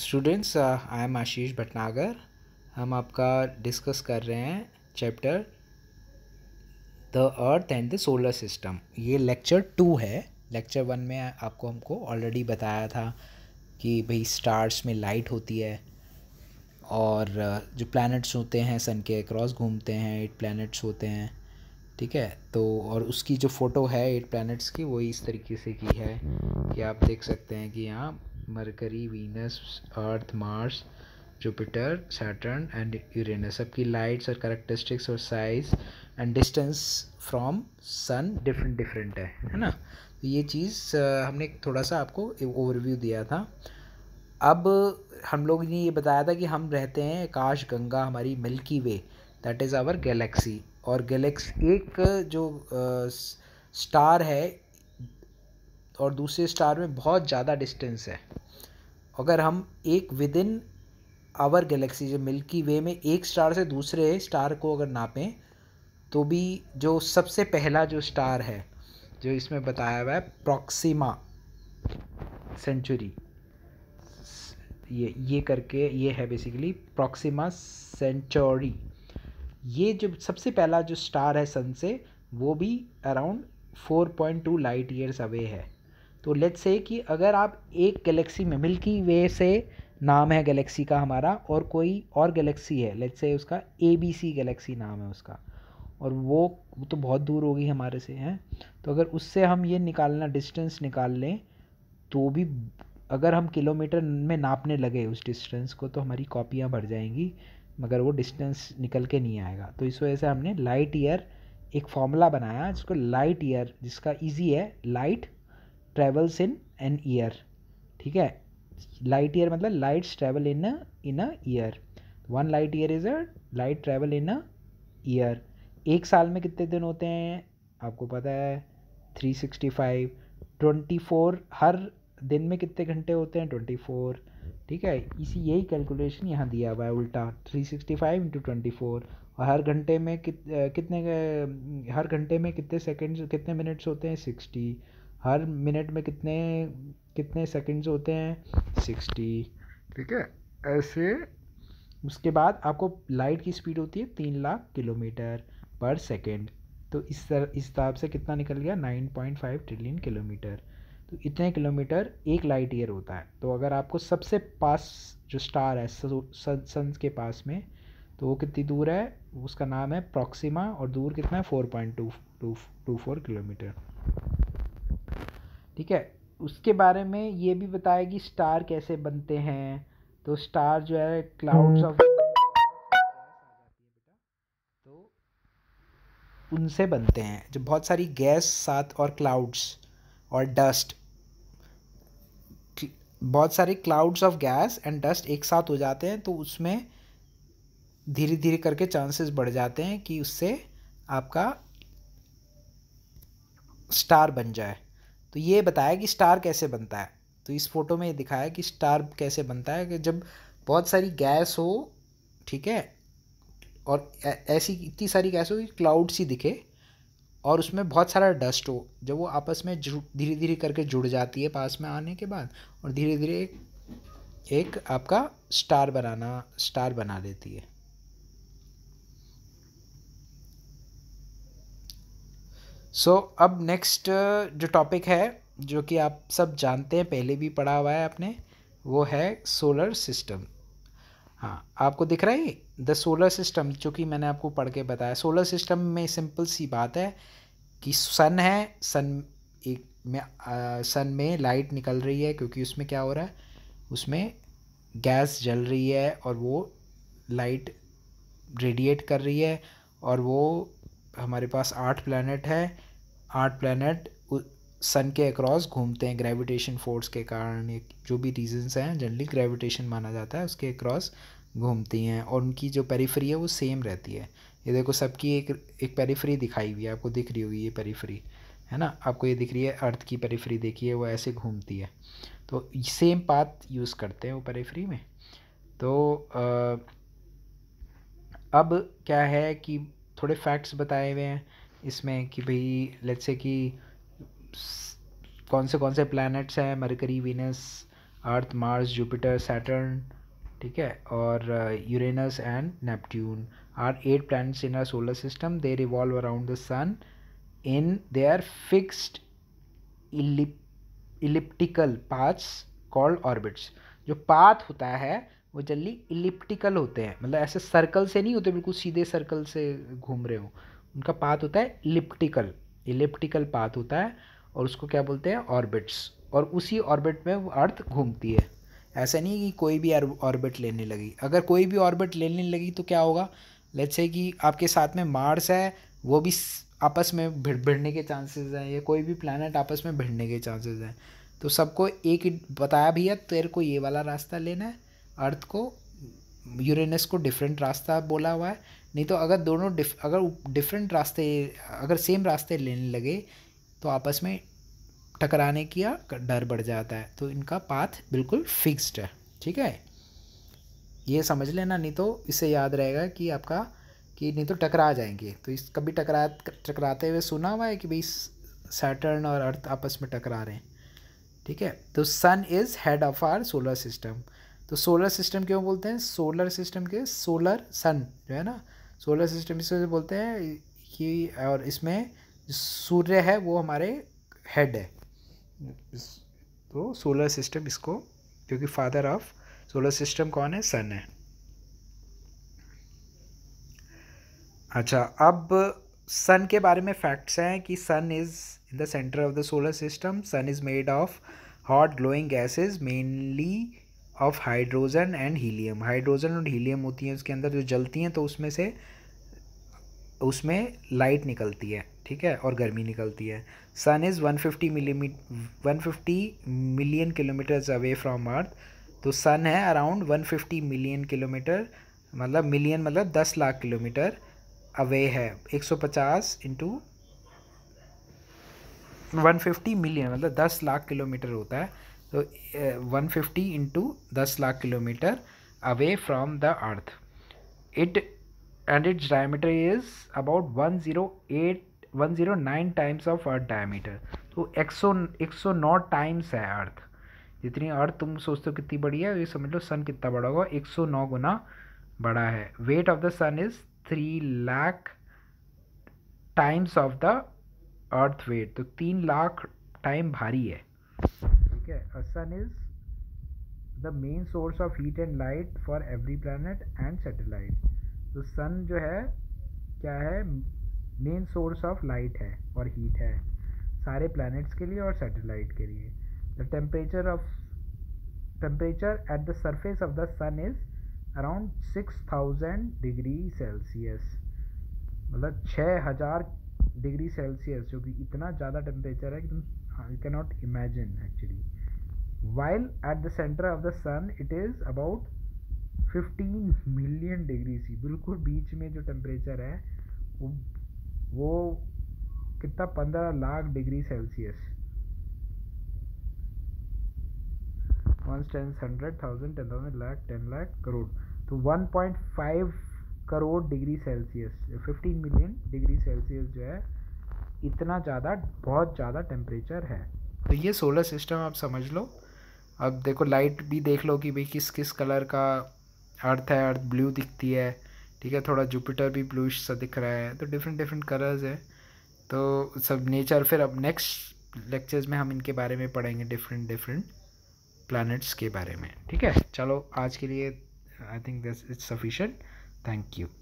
Students I am Ashish Bhatnagar हम आपका discuss कर रहे हैं chapter the Earth and the solar system ये लेक्चर टू है लेक्चर वन में आपको हमको ऑलरेडी बताया था कि भाई स्टार्स में लाइट होती है और uh, जो प्लैनेट्स होते हैं सन के अक्रॉस घूमते हैं एट प्लैनेट्स होते हैं ठीक है तो और उसकी जो फ़ोटो है एट प्लैनेट्स की वो इस तरीके से की है कि आप देख सकते हैं कि यहाँ Mercury Venus Earth Mars Jupiter Saturn and Uranus सबकी लाइट्स और करेक्टरिस्टिक्स और size and distance from sun different different है है ना तो ये चीज़ हमने थोड़ा सा आपको ओवरव्यू दिया था अब हम लोग ने ये बताया था कि हम रहते हैं आकाश गंगा हमारी Milky Way that is our galaxy और गैलेक्सी एक जो स्टार है और दूसरे स्टार में बहुत ज़्यादा डिस्टेंस है अगर हम एक विद इन आवर गैलेक्सी जो मिल्की वे में एक स्टार से दूसरे स्टार को अगर नापें तो भी जो सबसे पहला जो स्टार है जो इसमें बताया हुआ है प्रॉक्सीमा सेंचुरी ये ये करके ये है बेसिकली प्रॉक्सीमा सेंचुरी ये जो सबसे पहला जो स्टार है सन से वो भी अराउंड 4.2 लाइट ईयर्स अवे है तो लेट्स से कि अगर आप एक गैलेक्सी में मिल्की वे से नाम है गैलेक्सी का हमारा और कोई और गैलेक्सी है लेट्स से उसका ए बी सी गैलेक्सी नाम है उसका और वो तो बहुत दूर होगी हमारे से हैं तो अगर उससे हम ये निकालना डिस्टेंस निकाल लें तो भी अगर हम किलोमीटर में नापने लगे उस डिस्टेंस को तो हमारी कॉपियाँ भर जाएंगी मगर वो डिस्टेंस निकल के नहीं आएगा तो इस वजह से हमने लाइट ईयर एक फॉर्मूला बनाया जिसको लाइट ईयर जिसका इजी है light travels in an year ठीक है लाइट ईयर मतलब lights travel in in a year one light year is a light travel in a year एक साल में कितने दिन होते हैं आपको पता है three sixty five twenty four हर दिन में कितने घंटे होते हैं ट्वेंटी फोर ठीक है इसी यही कैलकुलेशन यहाँ दिया हुआ है उल्टा three sixty five into twenty four और हर घंटे में कित कितने हर घंटे में कितने सेकेंड्स कितने मिनट्स होते हैं सिक्सटी हर मिनट में कितने कितने सेकंड्स होते हैं सिक्सटी ठीक है ऐसे उसके बाद आपको लाइट की स्पीड होती है तीन लाख किलोमीटर पर सेकेंड तो इस तरह इस हिसाब से कितना निकल गया nine point five trillion kilometre तो इतने किलोमीटर एक लाइट ईयर होता है तो अगर आपको सबसे पास जो स्टार है सन के पास में तो वो कितनी दूर है उसका नाम है प्रॉक्सिमा और दूर कितना है four point two two two four kilometre ठीक है उसके बारे में ये भी बताया कि स्टार कैसे बनते हैं तो स्टार जो है क्लाउड्स हम्म। ऑफ तो उनसे बनते हैं जो बहुत सारी गैस साथ और क्लाउड्स और डस्ट बहुत सारे clouds of gas and dust एक साथ हो जाते हैं तो उसमें धीरे धीरे करके चांसेस बढ़ जाते हैं कि उससे आपका स्टार बन जाए तो ये बताया कि स्टार कैसे बनता है तो इस फोटो में ये दिखाया कि स्टार कैसे बनता है कि जब बहुत सारी गैस हो ठीक है और ऐसी इतनी सारी गैस हो कि क्लाउड सी दिखे और उसमें बहुत सारा डस्ट हो जब वो आपस में धीरे धीरे करके जुड़ जाती है पास में आने के बाद और धीरे धीरे एक आपका स्टार बनाना स्टार बना देती है सो so, अब नेक्स्ट uh, जो टॉपिक है जो कि आप सब जानते हैं पहले भी पढ़ा हुआ है आपने वो है सोलर सिस्टम हाँ आपको दिख रहा है द सोलर सिस्टम जो कि मैंने आपको पढ़ के बताया सोलर सिस्टम में सिंपल सी बात है कि सन है सन एक में आ, सन में लाइट निकल रही है क्योंकि उसमें क्या हो रहा है उसमें गैस जल रही है और वो लाइट रेडिएट कर रही है और वो हमारे पास आठ प्लानट है आठ प्लानट सन के अक्रॉस घूमते हैं ग्रेविटेशन फोर्स के कारण ये जो भी रीजन्स हैं जनरली ग्रेविटेशन माना जाता है उसके अक्रॉस घूमती हैं और उनकी जो पेरीफ्री है वो सेम रहती है ये देखो सबकी एक एक पेरीफ्री दिखाई हुई है आपको दिख रही होगी ये पेरीफ्री है ना आपको ये दिख रही है अर्थ की पेरीफ्री देखिए वो ऐसे घूमती है तो सेम पाथ यूज़ करते हैं वो पेरीफ्री में तो आ, अब क्या है कि थोड़े फैक्ट्स बताए हुए हैं इसमें कि भाई लेट्स से कि कौन से कौन से प्लैनेट्स हैं Mercury Venus Earth Mars Jupiter Saturn ठीक है और Uranus and Neptune are eight planets in our solar system they revolve around the sun in their are fixed elliptical paths called orbits जो पाथ होता है वो जल्दी elliptical होते हैं मतलब ऐसे सर्कल से नहीं होते बिल्कुल सीधे सर्कल से घूम रहे हो उनका पाथ होता है इलिप्टिकल इलिप्टिकल पाथ होता है और उसको क्या बोलते हैं ऑर्बिट्स और उसी ऑर्बिट में वो अर्थ घूमती है ऐसा नहीं कि कोई भी ऑर्बिट लेने लगी अगर कोई भी ऑर्बिट लेने लगी तो क्या होगा लेट्स से कि आपके साथ में मार्स है वो भी आपस में भिड़ भिड़ने के चांसेस हैं या कोई भी प्लानट आपस में भिड़ने के चांसेस हैं तो सबको एक बताया भैया तेरे को ये वाला रास्ता लेना है अर्थ को यूरेनस को डिफरेंट रास्ता बोला हुआ है नहीं तो अगर दोनों डिफ अगर डिफरेंट रास्ते अगर सेम रास्ते लेने लगे तो आपस में टकराने की डर बढ़ जाता है तो इनका पाथ बिल्कुल फिक्स्ड है ठीक है ये समझ लेना नहीं तो इससे याद रहेगा कि आपका कि नहीं तो टकरा जाएंगे तो इस कभी टकरा टकराते हुए सुना हुआ है कि भाई सैटर्न और अर्थ आपस में टकरा रहे हैं ठीक है तो sun is head of our solar system तो सोलर सिस्टम क्यों बोलते हैं सोलर सिस्टम के सोलर सन जो है ना सोलर सिस्टम इस वजह बोलते हैं कि और इसमें सूर्य है वो हमारे हेड है तो सोलर सिस्टम इसको क्योंकि फादर ऑफ सोलर सिस्टम कौन है सन है अच्छा अब सन के बारे में फैक्ट्स हैं कि sun is in the centre of the solar system sun is made of hot glowing gases mainly of hydrogen and helium hydrogen और हीलियम होती हैं उसके अंदर जो जलती हैं तो उसमें से उसमें लाइट निकलती है ठीक है और गर्मी निकलती है सन इज़ 150 मिलीमी one million kilometres away from Earth तो सन है अराउंड 150 मिलियन किलोमीटर मतलब मिलियन मतलब 10 लाख किलोमीटर अवे है 150 सौ पचास इंटू वन मिलियन मतलब 10 लाख किलोमीटर होता है so uh, 150 into 10 lakh kilometer away from the earth it and its diameter is about 108 109 times of Earth diameter तो 100 109 टाइम्स है अर्थ जितनी अर्थ तुम सोचते हो कितनी बड़ी है ये समझ लो सन कितना बड़ा होगा 109 गुना बड़ा है weight of the sun is three lakh times of the Earth weight तो तीन लाख टाइम भारी है है a is the main source of heat and light for every planet and satellite तो सन जो है क्या है मेन सोर्स ऑफ लाइट है और हीट है सारे प्लानट्स के लिए और सैटेलाइट के लिए the temperature of temperature at the surface of the sun is around six thousand degree Celsius मतलब छः हज़ार डिग्री सेल्सियस जो कि इतना ज़्यादा टेम्परेचर है कि तुम I cannot imagine actually while at the center of the sun it is about 15 million degree C बिल्कुल बीच में जो टेम्परेचर है वो वो कितना पंद्रह lakh degree Celsius constants hundred thousand ten thousand lakh ten lakh crore तो one point five crore degree Celsius fifteen million degree Celsius जो है इतना ज़्यादा बहुत ज़्यादा टेम्परेचर है तो ये सोलर सिस्टम आप समझ लो अब देखो लाइट भी देख लो कि भाई किस किस कलर का अर्थ है अर्थ ब्लू दिखती है ठीक है थोड़ा जुपिटर भी ब्लूश सा दिख रहा है तो डिफरेंट डिफरेंट कलर्स है तो सब नेचर फिर अब नेक्स्ट लेक्चर्स में हम इनके बारे में पढ़ेंगे डिफरेंट डिफरेंट प्लानट्स के बारे में ठीक है चलो आज के लिए I think this is sufficient thank you